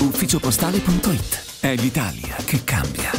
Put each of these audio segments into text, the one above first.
Ufficiopostale.it è l'Italia che cambia.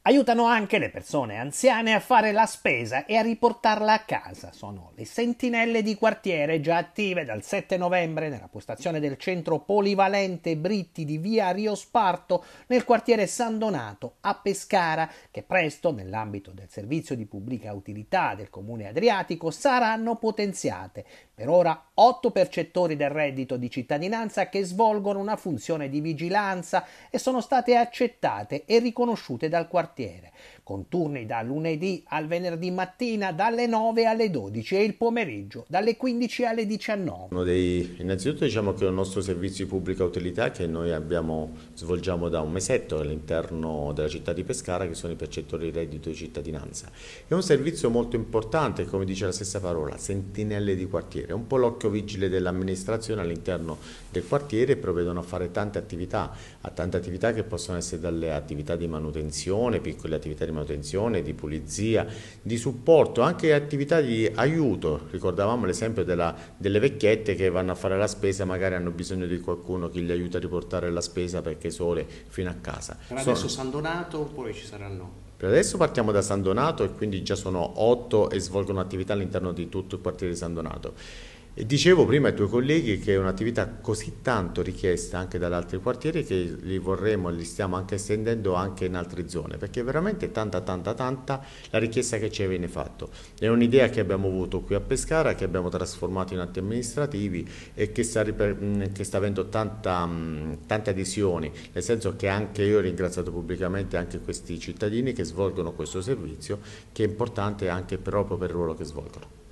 Aiutano anche le persone anziane a fare la spesa e a riportarla a casa. Sono le sentinelle di quartiere già attive dal 7 novembre nella postazione del centro polivalente Britti di via Rio Sparto nel quartiere San Donato a Pescara, che presto, nell'ambito del servizio di pubblica utilità del comune adriatico, saranno potenziate. Per ora 8 percettori del reddito di cittadinanza che svolgono una funzione di vigilanza e sono state accettate e riconosciute dal quartiere con turni da lunedì al venerdì mattina dalle 9 alle 12 e il pomeriggio dalle 15 alle 19. Dei, innanzitutto diciamo che è un nostro servizio di pubblica utilità che noi abbiamo, svolgiamo da un mesetto all'interno della città di Pescara che sono i percettori di reddito di cittadinanza. È un servizio molto importante, come dice la stessa parola, sentinelle di quartiere, un po' l'occhio vigile dell'amministrazione all'interno del quartiere e provvedono a fare tante attività, a tante attività che possono essere dalle attività di manutenzione, piccole attività di manutenzione, manutenzione, di pulizia, di supporto, anche attività di aiuto. Ricordavamo l'esempio delle vecchiette che vanno a fare la spesa, magari hanno bisogno di qualcuno che li aiuta a riportare la spesa perché sole fino a casa. Per adesso sono... San Donato, poi ci saranno per adesso partiamo da San Donato e quindi già sono otto e svolgono attività all'interno di tutto il quartiere di San Donato. E dicevo prima ai tuoi colleghi che è un'attività così tanto richiesta anche dagli altri quartieri che li vorremmo, li stiamo anche estendendo anche in altre zone, perché è veramente tanta tanta tanta la richiesta che ci viene fatta. È un'idea che abbiamo avuto qui a Pescara, che abbiamo trasformato in atti amministrativi e che sta, mm, che sta avendo tanta, mm, tante adesioni, nel senso che anche io ho ringraziato pubblicamente anche questi cittadini che svolgono questo servizio, che è importante anche proprio per il ruolo che svolgono.